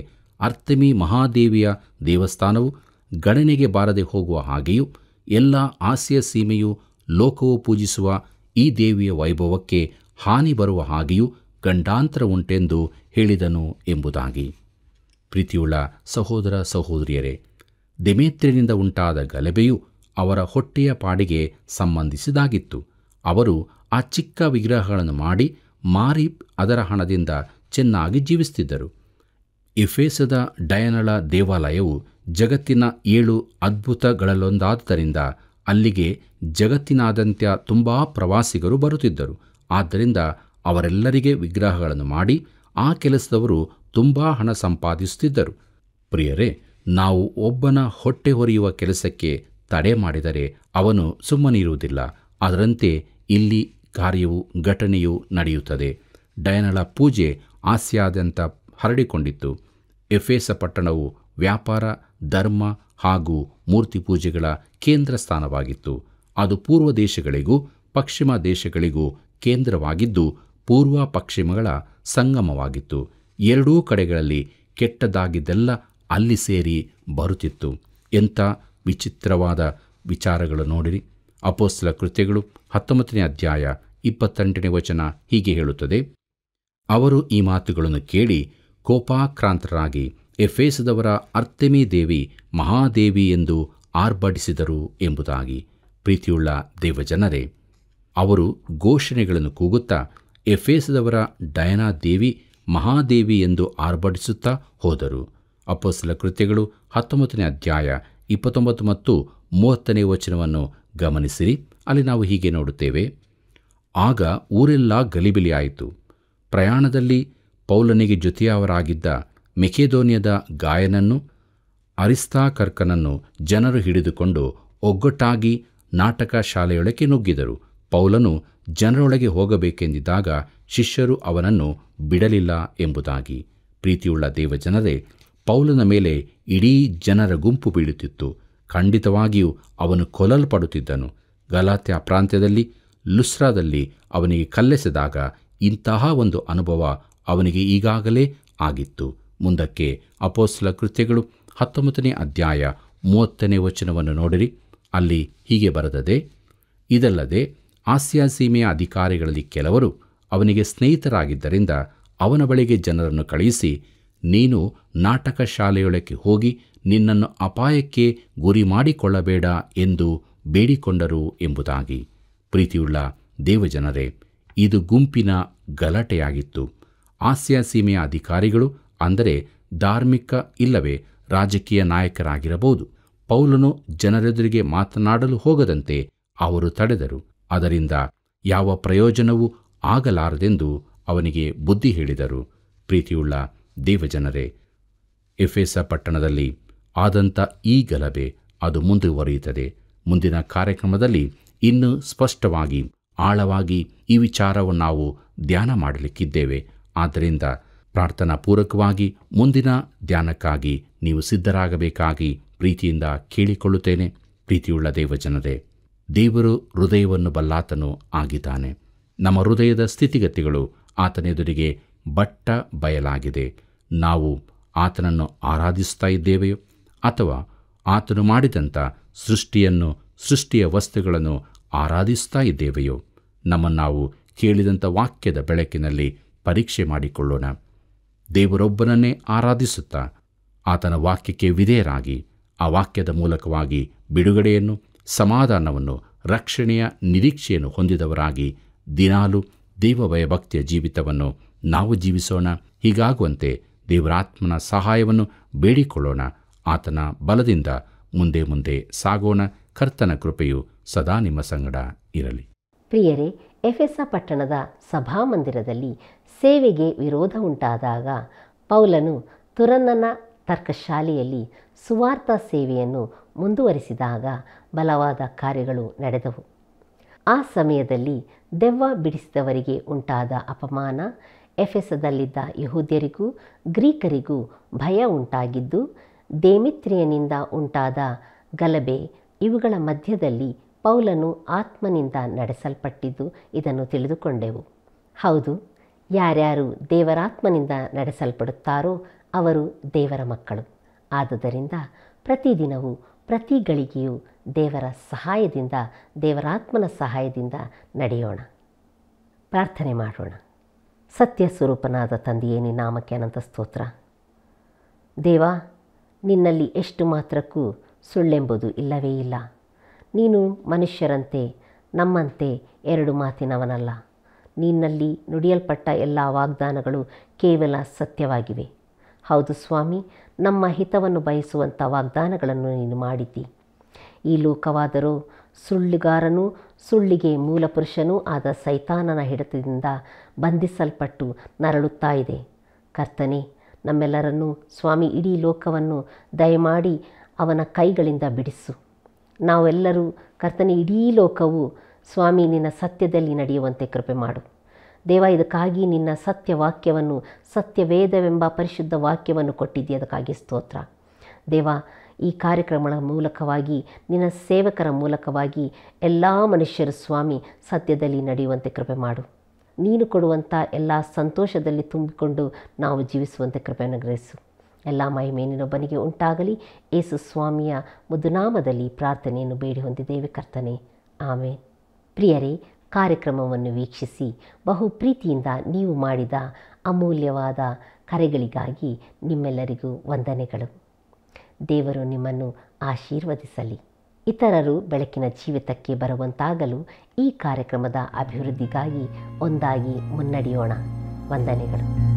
ಅರ್ತಮಿ ಮಹಾದೇವಿಯ ದೇವಸ್ಥಾನವು ಗಣನೆಗೆ ಬಾರದೆ ಹೋಗುವ ಹಾಗೆಯೂ ಎಲ್ಲ ಆಸ್ಯ ಸೀಮೆಯು ಲೋಕವು ಪೂಜಿಸುವ ಈ ದೇವಿಯ ವೈಭವಕ್ಕೆ ಹಾನಿ ಬರುವ ಹಾಗೆಯೂ ಗಂಡಾಂತರ ಉಂಟೆಂದು ಹೇಳಿದನು ಎಂಬುದಾಗಿ ಪ್ರೀತಿಯುಳ್ಳ ಸಹೋದರ ಸಹೋದರಿಯರೇ ದಿಮೇತ್ರಿನಿಂದ ಉಂಟಾದ ಗಲಭೆಯು ಅವರ ಹೊಟ್ಟೆಯ ಪಾಡಿಗೆ ಸಂಬಂಧಿಸಿದಾಗಿತ್ತು ಅವರು ಆ ಚಿಕ್ಕ ವಿಗ್ರಹಗಳನ್ನು ಮಾಡಿ ಮಾರಿ ಅದರ ಹಣದಿಂದ ಚೆನ್ನಾಗಿ ಜೀವಿಸುತ್ತಿದ್ದರು ಇಫೇಸದ ಡಯನಳ ದೇವಾಲಯವು ಜಗತ್ತಿನ ಏಳು ಅದ್ಭುತಗಳಲ್ಲೊಂದಾದ್ದರಿಂದ ಅಲ್ಲಿಗೆ ಜಗತ್ತಿನಾದ್ಯಂತ ತುಂಬ ಪ್ರವಾಸಿಗರು ಬರುತ್ತಿದ್ದರು ಆದ್ದರಿಂದ ಅವರೆಲ್ಲರಿಗೆ ವಿಗ್ರಹಗಳನ್ನು ಮಾಡಿ ಆ ಕೆಲಸದವರು ತುಂಬ ಹಣ ಸಂಪಾದಿಸುತ್ತಿದ್ದರು ಪ್ರಿಯರೇ ನಾವು ಒಬ್ಬನ ಹೊಟ್ಟೆ ಹೊರೆಯುವ ಕೆಲಸಕ್ಕೆ ತಡೆ ಮಾಡಿದರೆ ಅವನು ಸುಮ್ಮನಿರುವುದಿಲ್ಲ ಅದರಂತೆ ಇಲ್ಲಿ ಕಾರ್ಯವು ಘಟನೆಯು ನಡೆಯುತ್ತದೆ ಡಯನಳ ಪೂಜೆ ಆಸ್ಯಾದ್ಯಂತ ಹರಡಿಕೊಂಡಿತ್ತು ಎಫೇಸ ಪಟ್ಟಣವು ವ್ಯಾಪಾರ ಧರ್ಮ ಹಾಗೂ ಮೂರ್ತಿ ಪೂಜೆಗಳ ಕೇಂದ್ರ ಸ್ಥಾನವಾಗಿತ್ತು ಅದು ಪೂರ್ವ ದೇಶಗಳಿಗೂ ಪಶ್ಚಿಮ ದೇಶಗಳಿಗೂ ಕೇಂದ್ರವಾಗಿದ್ದು ಪೂರ್ವ ಪಶ್ಚಿಮಗಳ ಸಂಗಮವಾಗಿತ್ತು ಎರಡೂ ಕಡೆಗಳಲ್ಲಿ ಕೆಟ್ಟದಾಗಿದ್ದೆಲ್ಲ ಅಲ್ಲಿ ಸೇರಿ ಬರುತ್ತಿತ್ತು ಎಂಥ ವಿಚಿತ್ರವಾದ ವಿಚಾರಗಳು ನೋಡಿರಿ ಅಪೋಸ್ತಲ ಕೃತ್ಯಗಳು ಹತ್ತೊಂಬತ್ತನೇ ಅಧ್ಯಾಯ ಇಪ್ಪತ್ತೆಂಟನೇ ವಚನ ಹೀಗೆ ಹೇಳುತ್ತದೆ ಅವರು ಈ ಮಾತುಗಳನ್ನು ಕೇಳಿ ಕೋಪಾಕ್ರಾಂತರಾಗಿ ಎಫೇಸದವರ ಅರ್ತೆಮಿ ದೇವಿ ಮಹಾದೇವಿ ಎಂದು ಆರ್ಭಟಿಸಿದರು ಎಂಬುದಾಗಿ ಪ್ರೀತಿಯುಳ್ಳ ದೇವಜನರೇ ಅವರು ಘೋಷಣೆಗಳನ್ನು ಕೂಗುತ್ತಾ ಎಫೇಸದವರ ಡಯನಾ ದೇವಿ ಮಹಾದೇವಿ ಎಂದು ಆರ್ಭಟಿಸುತ್ತಾ ಹೋದರು ಅಪ್ಪಸಲ ಕೃತ್ಯಗಳು ಹತ್ತೊಂಬತ್ತನೇ ಅಧ್ಯಾಯ ಇಪ್ಪತ್ತೊಂಬತ್ತು ಮತ್ತು ಮೂವತ್ತನೇ ವಚನವನ್ನು ಗಮನಿಸಿರಿ ಅಲ್ಲಿ ನಾವು ಹೀಗೆ ನೋಡುತ್ತೇವೆ ಆಗ ಊರೆಲ್ಲ ಗಲಿಬಿಲಿಯಾಯಿತು ಪ್ರಯಾಣದಲ್ಲಿ ಪೌಲನಿಗೆ ಜೊತೆಯವರಾಗಿದ್ದ ಮೆಕೆದೋನಿಯದ ಗಾಯನನ್ನು ಕರ್ಕನನ್ನು ಜನರು ಹಿಡಿದುಕೊಂಡು ಒಗ್ಗಟ್ಟಾಗಿ ನಾಟಕ ಶಾಲೆಯೊಳಕ್ಕೆ ನುಗ್ಗಿದರು ಪೌಲನು ಜನರೊಳಗೆ ಹೋಗಬೇಕೆಂದಿದ್ದಾಗ ಶಿಷ್ಯರು ಅವನನ್ನು ಬಿಡಲಿಲ್ಲ ಎಂಬುದಾಗಿ ಪ್ರೀತಿಯುಳ್ಳ ದೇವಜನರೇ ಪೌಲನ ಮೇಲೆ ಇಡೀ ಜನರ ಗುಂಪು ಬೀಳುತ್ತಿತ್ತು ಖಂಡಿತವಾಗಿಯೂ ಅವನು ಕೊಲ್ಲಲ್ಪಡುತ್ತಿದ್ದನು ಗಲಾತ್ಯ ಪ್ರಾಂತ್ಯದಲ್ಲಿ ಲುಸ್ರಾದಲ್ಲಿ ಅವನಿಗೆ ಕಲ್ಲೆಸೆದಾಗ ಇಂತಹ ಒಂದು ಅನುಭವ ಅವನಿಗೆ ಈಗಾಗಲೇ ಆಗಿತ್ತು ಮುಂದಕ್ಕೆ ಅಪೋಸ್ಲ ಕೃತ್ಯಗಳು ಹತ್ತೊಂಬತ್ತನೇ ಅಧ್ಯಾಯ ಮೂವತ್ತನೇ ವಚನವನ್ನು ನೋಡಿರಿ ಅಲ್ಲಿ ಹೀಗೆ ಬರೆದದೆ ಇದಲ್ಲದೆ ಆಸಿಯಾ ಸೀಮೆಯ ಅಧಿಕಾರಿಗಳಲ್ಲಿ ಕೆಲವರು ಅವನಿಗೆ ಸ್ನೇಹಿತರಾಗಿದ್ದರಿಂದ ಅವನ ಬಳಿಗೆ ಜನರನ್ನು ಕಳುಹಿಸಿ ನೀನು ನಾಟಕ ಶಾಲೆಯೊಳಕ್ಕೆ ಹೋಗಿ ನಿನ್ನನ್ನು ಅಪಾಯಕ್ಕೆ ಗುರಿ ಮಾಡಿಕೊಳ್ಳಬೇಡ ಎಂದು ಬೇಡಿಕೊಂಡರು ಎಂಬುದಾಗಿ ಪ್ರೀತಿಯುಳ್ಳ ದೇವಜನರೇ ಇದು ಗುಂಪಿನ ಗಲಾಟೆಯಾಗಿತ್ತು ಆಸಿಯಾ ಸೀಮೆಯ ಅಧಿಕಾರಿಗಳು ಅಂದರೆ ಧಾರ್ಮಿಕ ಇಲ್ಲವೇ ರಾಜಕೀಯ ನಾಯಕರಾಗಿರಬಹುದು ಪೌಲನು ಜನರೆದುರಿಗೆ ಮಾತನಾಡಲು ಹೋಗದಂತೆ ಅವರು ತಡೆದರು ಅದರಿಂದ ಯಾವ ಪ್ರಯೋಜನವೂ ಆಗಲಾರದೆಂದು ಅವನಿಗೆ ಬುದ್ಧಿ ಹೇಳಿದರು ಪ್ರೀತಿಯುಳ್ಳ ದೇವಜನರೇ ಎಫೆಸ ಪಟ್ಟಣದಲ್ಲಿ ಆದಂಥ ಈ ಗಲಭೆ ಅದು ಮುಂದುವರಿಯುತ್ತದೆ ಮುಂದಿನ ಕಾರ್ಯಕ್ರಮದಲ್ಲಿ ಇನ್ನೂ ಸ್ಪಷ್ಟವಾಗಿ ಆಳವಾಗಿ ಈ ವಿಚಾರವನ್ನು ನಾವು ಧ್ಯಾನ ಮಾಡಲಿಕ್ಕಿದ್ದೇವೆ ಆದ್ದರಿಂದ ಪ್ರಾರ್ಥನಾ ಪೂರ್ವಕವಾಗಿ ಮುಂದಿನ ಧ್ಯಾನಕ್ಕಾಗಿ ನೀವು ಸಿದ್ಧರಾಗಬೇಕಾಗಿ ಪ್ರೀತಿಯಿಂದ ಕೇಳಿಕೊಳ್ಳುತ್ತೇನೆ ಪ್ರೀತಿಯುಳ್ಳ ದೇವಜನರೇ ದೇವರು ಹೃದಯವನ್ನು ಬಲ್ಲಾತನು ಆಗಿದ್ದಾನೆ ನಮ್ಮ ಹೃದಯದ ಸ್ಥಿತಿಗತಿಗಳು ಎದುರಿಗೆ ಬಟ್ಟ ಬಯಲಾಗಿದೆ ನಾವು ಆತನನ್ನು ಆರಾಧಿಸ್ತಾ ಇದ್ದೇವೆಯೋ ಅಥವಾ ಆತನು ಮಾಡಿದಂಥ ಸೃಷ್ಟಿಯನ್ನು ಸೃಷ್ಟಿಯ ವಸ್ತುಗಳನ್ನು ಆರಾಧಿಸ್ತಾ ಇದ್ದೇವೆಯೋ ನಮ್ಮನ್ನು ನಾವು ಕೇಳಿದಂಥ ವಾಕ್ಯದ ಬೆಳಕಿನಲ್ಲಿ ಪರೀಕ್ಷೆ ಮಾಡಿಕೊಳ್ಳೋಣ ದೇವರೊಬ್ಬನನ್ನೇ ಆರಾಧಿಸುತ್ತಾ ಆತನ ವಾಕ್ಯಕ್ಕೆ ವಿಧೇಯರಾಗಿ ಆ ವಾಕ್ಯದ ಮೂಲಕವಾಗಿ ಬಿಡುಗಡೆಯನ್ನು ಸಮಾಧಾನವನ್ನು ರಕ್ಷಣೆಯ ನಿರೀಕ್ಷೆಯನ್ನು ಹೊಂದಿದವರಾಗಿ ದಿನಾಲು ದೇವಭಯಭಕ್ತಿಯ ಜೀವಿತವನ್ನು ನಾವು ಜೀವಿಸೋಣ ಹೀಗಾಗುವಂತೆ ದೇವರಾತ್ಮನ ಸಹಾಯವನ್ನು ಬೇಡಿಕೊಳ್ಳೋಣ ಆತನ ಬಲದಿಂದ ಮುಂದೆ ಮುಂದೆ ಸಾಗೋಣ ಕರ್ತನ ಕೃಪೆಯು ಸದಾ ನಿಮ್ಮ ಸಂಗಡ ಇರಲಿ ಪ್ರಿಯರೇ ಎಫೆಸ ಪಟ್ಟಣದ ಸಭಾಮಂದಿರದಲ್ಲಿ ಸೇವೆಗೆ ವಿರೋಧ ಉಂಟಾದಾಗ ಪೌಲನು ತುರನ್ನನ ತರ್ಕಶಾಲೆಯಲ್ಲಿ ಸುವಾರ್ಥ ಸೇವೆಯನ್ನು ಮುಂದುವರಿಸಿದಾಗ ಬಲವಾದ ಕಾರ್ಯಗಳು ನಡೆದವು ಆ ಸಮಯದಲ್ಲಿ ದೆವ್ವ ಬಿಡಿಸಿದವರಿಗೆ ಉಂಟಾದ ಅಪಮಾನ ಎಫೆಸದಲ್ಲಿದ್ದ ಯಹೂದ್ಯರಿಗೂ ಗ್ರೀಕರಿಗೂ ಭಯ ಉಂಟಾಗಿದ್ದು ದೇಮಿತ್ರಿಯನಿಂದ ಉಂಟಾದ ಗಲಭೆ ಇವುಗಳ ಮಧ್ಯದಲ್ಲಿ ಪೌಲನು ಆತ್ಮನಿಂದ ನಡೆಸಲ್ಪಟ್ಟಿದ್ದು ಇದನ್ನು ತಿಳಿದುಕೊಂಡೆವು ಹೌದು ಯಾರ್ಯಾರು ದೇವರಾತ್ಮನಿಂದ ನಡೆಸಲ್ಪಡುತ್ತಾರೋ ಅವರು ದೇವರ ಮಕ್ಕಳು ಆದುದರಿಂದ ಪ್ರತಿದಿನವೂ ಪ್ರತಿ ಗಳಿಗೆಯೂ ದೇವರ ಸಹಾಯದಿಂದ ದೇವರಾತ್ಮನ ಸಹಾಯದಿಂದ ನಡೆಯೋಣ ಪ್ರಾರ್ಥನೆ ಮಾಡೋಣ ಸತ್ಯ ಸ್ವರೂಪನಾದ ತಂದೆಯೇ ನಾಮಕ್ಕೆ ಅನಂತ ಸ್ತೋತ್ರ ದೇವ ನಿನ್ನಲ್ಲಿ ಎಷ್ಟು ಮಾತ್ರಕ್ಕೂ ಸುಳ್ಳೆಂಬುದು ಇಲ್ಲವೇ ಇಲ್ಲ ನೀನು ಮನುಷ್ಯರಂತೆ ನಮ್ಮಂತೆ ಎರಡು ಮಾತಿನವನಲ್ಲ ನಿನ್ನಲ್ಲಿ ನುಡಿಯಲ್ಪಟ್ಟ ಎಲ್ಲ ವಾಗ್ದಾನಗಳು ಕೇವಲ ಸತ್ಯವಾಗಿವೆ ಹೌದು ಸ್ವಾಮಿ ನಮ್ಮ ಹಿತವನ್ನು ಬಯಸುವಂಥ ವಾಗ್ದಾನಗಳನ್ನು ನೀನು ಮಾಡಿದ್ದಿ ಈ ಲೋಕವಾದರೂ ಸುಳ್ಳುಗಾರನೂ ಸುಳ್ಳಿಗೆ ಮೂಲಪುರುಷನೂ ಆದ ಸೈತಾನನ ಹಿಡಿತದಿಂದ ಬಂಧಿಸಲ್ಪಟ್ಟು ನರಳುತ್ತಾ ಇದೆ ಕರ್ತನೆ ನಮ್ಮೆಲ್ಲರನ್ನೂ ಸ್ವಾಮಿ ಇಡೀ ಲೋಕವನ್ನು ದಯಮಾಡಿ ಅವನ ಕೈಗಳಿಂದ ಬಿಡಿಸು ನಾವೆಲ್ಲರೂ ಕರ್ತನೆ ಇಡೀ ಲೋಕವು ಸ್ವಾಮಿ ನಿನ್ನ ಸತ್ಯದಲ್ಲಿ ನಡೆಯುವಂತೆ ಕೃಪೆ ಮಾಡು ದೇವ ಇದಕ್ಕಾಗಿ ನಿನ್ನ ಸತ್ಯ ವಾಕ್ಯವನ್ನು ಸತ್ಯವೇದವೆಂಬ ಪರಿಶುದ್ಧ ವಾಕ್ಯವನ್ನು ಕೊಟ್ಟಿದ್ದೀಯದಕ್ಕಾಗಿ ಅದಕ್ಕಾಗಿ ಸ್ತೋತ್ರ ದೇವ ಈ ಕಾರ್ಯಕ್ರಮಗಳ ಮೂಲಕವಾಗಿ ನಿನ್ನ ಸೇವಕರ ಮೂಲಕವಾಗಿ ಎಲ್ಲ ಮನುಷ್ಯರು ಸ್ವಾಮಿ ಸತ್ಯದಲ್ಲಿ ನಡೆಯುವಂತೆ ಕೃಪೆ ಮಾಡು ನೀನು ಕೊಡುವಂಥ ಎಲ್ಲ ಸಂತೋಷದಲ್ಲಿ ತುಂಬಿಕೊಂಡು ನಾವು ಜೀವಿಸುವಂತೆ ಕೃಪೆಯನ್ನು ಗ್ರಹಿಸು ಎಲ್ಲ ಮಹಿಮೇನಿನೊಬ್ಬನಿಗೆ ಉಂಟಾಗಲಿ ಏಸು ಸ್ವಾಮಿಯ ಮಧುನಾಮದಲ್ಲಿ ಪ್ರಾರ್ಥನೆಯನ್ನು ಬೇಡಿ ಹೊಂದಿದ್ದೇವೆ ಕರ್ತನೆ ಆಮೇಲೆ ಪ್ರಿಯರೇ ಕಾರ್ಯಕ್ರಮವನ್ನು ವೀಕ್ಷಿಸಿ ಬಹು ಪ್ರೀತಿಯಿಂದ ನೀವು ಮಾಡಿದ ಅಮೂಲ್ಯವಾದ ಕರೆಗಳಿಗಾಗಿ ನಿಮ್ಮೆಲ್ಲರಿಗೂ ವಂದನೆಗಳು ದೇವರು ನಿಮ್ಮನ್ನು ಆಶೀರ್ವದಿಸಲಿ ಇತರರು ಬೆಳಕಿನ ಜೀವಿತಕ್ಕೆ ಬರುವಂತಾಗಲು ಈ ಕಾರ್ಯಕ್ರಮದ ಅಭಿವೃದ್ಧಿಗಾಗಿ ಒಂದಾಗಿ ಮುನ್ನಡೆಯೋಣ ವಂದನೆಗಳು